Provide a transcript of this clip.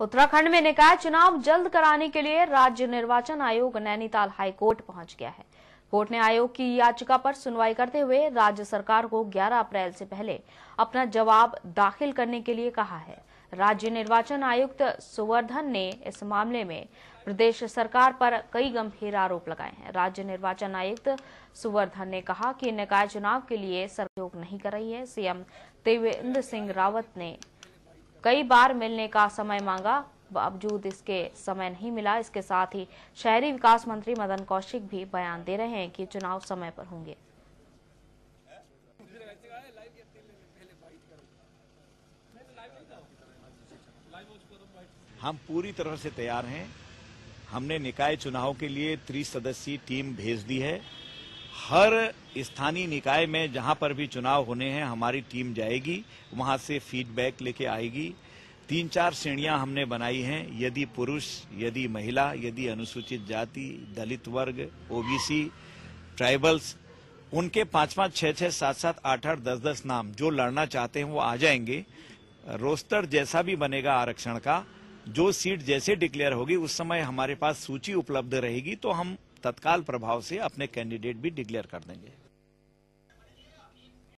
उत्तराखंड में निकाय चुनाव जल्द कराने के लिए राज्य निर्वाचन आयोग नैनीताल हाईकोर्ट पहुंच गया है कोर्ट ने आयोग की याचिका पर सुनवाई करते हुए राज्य सरकार को 11 अप्रैल से पहले अपना जवाब दाखिल करने के लिए कहा है राज्य निर्वाचन आयुक्त सुवर्धन ने इस मामले में प्रदेश सरकार पर कई गंभीर आरोप लगाए हैं राज्य निर्वाचन आयुक्त सुवर्धन ने कहा कि निकाय चुनाव के लिए सरकार नहीं कर रही है सीएम त्रिवेंद्र सिंह रावत ने कई बार मिलने का समय मांगा बावजूद इसके समय नहीं मिला इसके साथ ही शहरी विकास मंत्री मदन कौशिक भी बयान दे रहे हैं कि चुनाव समय पर होंगे हम पूरी तरह से तैयार हैं हमने निकाय चुनाव के लिए त्रिसदस्यीय टीम भेज दी है हर स्थानीय निकाय में जहां पर भी चुनाव होने हैं हमारी टीम जाएगी वहां से फीडबैक लेके आएगी तीन चार श्रेणियां हमने बनाई हैं यदि पुरुष यदि महिला यदि अनुसूचित जाति दलित वर्ग ओबीसी ट्राइबल्स उनके पांच पांच छह छह सात सात आठ आठ दस दस नाम जो लड़ना चाहते हैं वो आ जाएंगे रोस्टर जैसा भी बनेगा आरक्षण का जो सीट जैसे डिक्लेयर होगी उस समय हमारे पास सूची उपलब्ध रहेगी तो हम तत्काल प्रभाव से अपने कैंडिडेट भी डिक्लेयर कर देंगे